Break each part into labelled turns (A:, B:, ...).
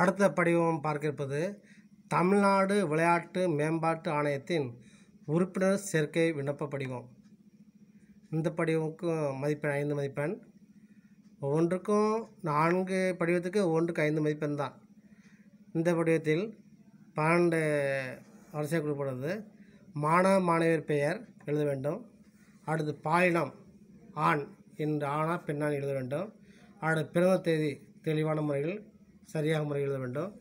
A: அடுத்த படிவம் பார்க்க இருப்பது தமிழ்நாடு விளையாட்டு மேம்பாட்டு ஆணையத்தின் உறுப்பினர் சேர்க்கை விண்ணப்ப படிவம் இந்த படிவுக்கும் மதிப்பெண் ஐந்து மதிப்பெண் ஒவ்வொன்றுக்கும் நான்கு படிவத்துக்கு ஒவ்வொன்றுக்கு ஐந்து மதிப்பெண் தான் இந்த படிவத்தில் பன்னெண்டு வரிசை குறிப்பிடுவது மாணவ மாணவியர் பெயர் எழுத வேண்டும் அடுத்து பாலினம் ஆண் என்று ஆணா பெண்ணான் எழுத வேண்டும் அடுத்து பிறந்த தேதி தெளிவான முறையில் சரியாக முறை எழுத வேண்டும்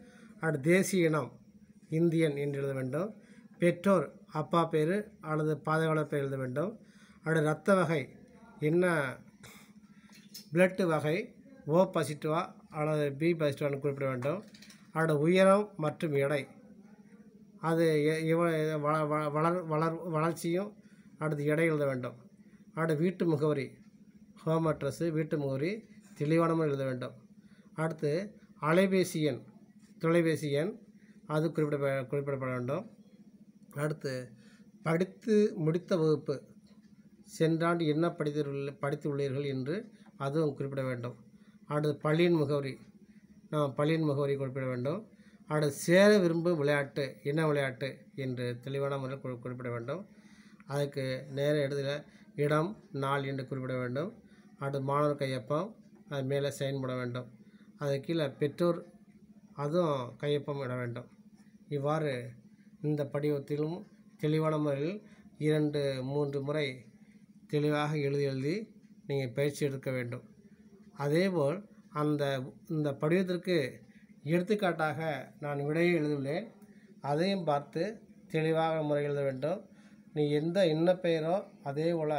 A: அடுத்து தேசிய இனம் இந்தியன் என்று எழுத வேண்டும் பெற்றோர் அப்பா பேர் அல்லது பாதுகாவலர் பேர் எழுத வேண்டும் அடுத்து ரத்த வகை என்ன பிளட்டு வகை ஓ பாசிட்டிவா அல்லது பி பாசிட்டிவான்னு குறிப்பிட வேண்டும் அதோட உயரம் மற்றும் எடை அது வளர் வளர் வளர்ச்சியும் அடுத்து எடை எழுத வேண்டும் அடுத்து வீட்டு முகவரி ஹோம் அட்ரஸ்ஸு வீட்டு முகவரி தெளிவானமும் எழுத வேண்டும் அடுத்து அலைபேசி எண் தொலைபேசி எண் அது குறிப்பிட குறிப்பிடப்பட வேண்டும் அடுத்து படித்து முடித்த வகுப்பு சென்றாண்டு என்ன படித்துள்ள படித்து உள்ளீர்கள் என்று அதுவும் குறிப்பிட வேண்டும் அடுத்து பள்ளியின் முகவரி நாம் பள்ளியின் முகவரி குறிப்பிட வேண்டும் அடுத்து சேர விரும்பும் விளையாட்டு என்ன விளையாட்டு என்று தெளிவான முறையில் குறிப்பிட வேண்டும் அதுக்கு நேர இடத்துல இடம் நாள் என்று குறிப்பிட வேண்டும் அடுத்து மாணவர் கையொப்பம் அது மேலே சைன் போட வேண்டும் அதை கீழே பெற்றோர் அதுவும் கையொப்பம் இட வேண்டும் இவ்வாறு இந்த படிவத்திலும் தெளிவான முறையில் இரண்டு மூன்று முறை தெளிவாக எழுதி எழுதி நீங்கள் பயிற்சி எடுக்க வேண்டும் அதேபோல் அந்த இந்த படிவத்திற்கு எடுத்துக்காட்டாக நான் விடையை எழுதியுள்ளேன் அதையும் பார்த்து தெளிவாக முறை எழுத வேண்டும் நீ எந்த என்ன பெயரோ அதே போல்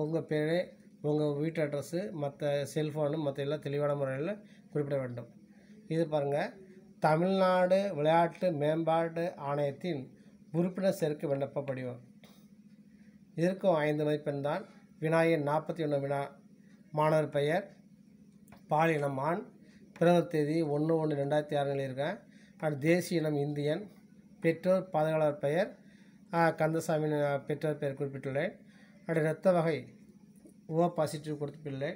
A: உங்கள் பெயரை உங்கள் வீட்டு அட்ரஸ்ஸு மற்ற செல்ஃபோனு மற்ற எல்லாம் தெளிவான முறையில் குறிப்பிட வேண்டும் இது பாருங்கள் தமிழ்நாடு விளையாட்டு மேம்பாட்டு ஆணையத்தின் உறுப்பினர் சேர்க்க விண்ணப்ப படிவம் இருக்கும் ஐந்து மதிப்பெண் தான் விநாயகன் நாற்பத்தி ஒன்று வினா மாணவர் பெயர் பாலினம் ஆண் பிறந்த தேதி ஒன்று ஒன்று ரெண்டாயிரத்தி ஆறுல இருக்கேன் அடுத்து தேசிய இனம் இந்தியன் பெற்றோர் பாதுகாவலர் பெயர் கந்தசாமி பெற்றோர் பெயர் குறிப்பிட்டுள்ளேன் அப்படி இரத்த வகை ஓ பாசிட்டிவ் கொடுத்த பிள்ளை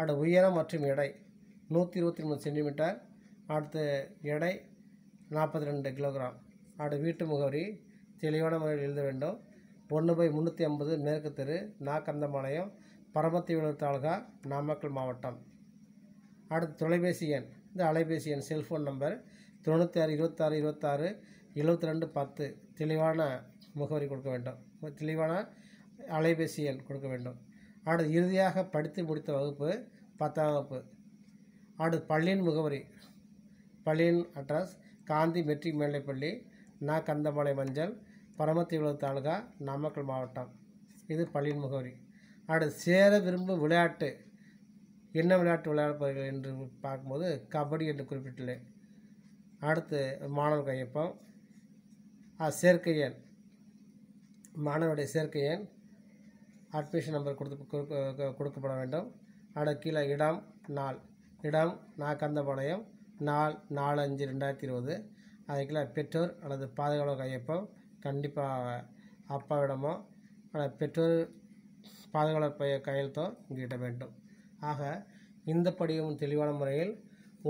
A: அடுத்த உயரம் மற்றும் எடை நூற்றி இருபத்தி மூணு சென்டிமீட்டர் அடுத்து எடை நாற்பத்தி ரெண்டு கிலோகிராம் அடு வீட்டு முகவரி தெளிவான முறையில் எழுத வேண்டும் ஒன்று பை முந்நூற்றி ஐம்பது மேற்கு தெரு நாக்கந்தம்பாளையம் பரமத்தி விழுர் தாலுகா நாமக்கல் மாவட்டம் அடுத்து தொலைபேசி எண் இந்த அலைபேசி எண் செல்ஃபோன் நம்பர் தொண்ணூற்றி ஆறு இருபத்தாறு இருபத்தாறு எழுபத்தி ரெண்டு பத்து தெளிவான முகவரி கொடுக்க வேண்டும் தெளிவான அலைபேசி எண் கொடுக்க வேண்டும் அடுத்து இறுதியாக படித்து முடித்த வகுப்பு பத்தாம் வகுப்பு அடுத்து பள்ளியின் முகவரி பள்ளியின் அட்ரஸ் காந்தி மெட்ரிக் மேல்நிலைப்பள்ளி நா கந்தமலை மஞ்சள் உலக தாலுகா நாமக்கல் மாவட்டம் இது பள்ளியின் முகவரி அடுத்து சேர விரும்பும் விளையாட்டு என்ன விளையாட்டு விளையாடுபவர்கள் என்று பார்க்கும்போது கபடி என்று குறிப்பிட்டுள்ளேன் அடுத்து மாணவர் கையொப்பம் சேர்க்கை எண் மாணவருடைய சேர்க்கை எண் அட்மிஷன் நம்பர் கொடுத்து கொடுக்கப்பட வேண்டும் அடுத்த கீழே இடம் நாள் இடம் நாகந்தபாளையம் நாள் நாலு அஞ்சு ரெண்டாயிரத்தி இருபது அதுக்குள்ள பெற்றோர் அல்லது பாதுகாப்பு கையொப்பம் கண்டிப்பாக அப்பாவிடமோ அல்லது பெற்றோர் பாதுகாப்பு பைய கையெழுத்தோ இட வேண்டும் ஆக இந்த படிவம் தெளிவான முறையில்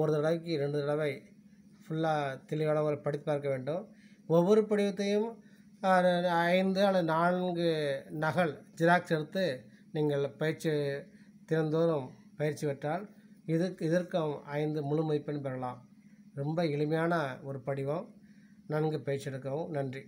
A: ஒரு தடவைக்கு ரெண்டு தடவை ஃபுல்லாக தெளிவான முறை படித்து பார்க்க வேண்டும் ஒவ்வொரு படிவத்தையும் ஐந்து அல்லது நான்கு நகல் ஜெராக்ஸ் எடுத்து நீங்கள் பயிற்சி தினந்தோறும் பயிற்சி பெற்றால் இது இதற்கும் ஐந்து முழு மதிப்பெண் பெறலாம் ரொம்ப எளிமையான ஒரு படிவம் நன்கு பயிற்சி எடுக்கவும் நன்றி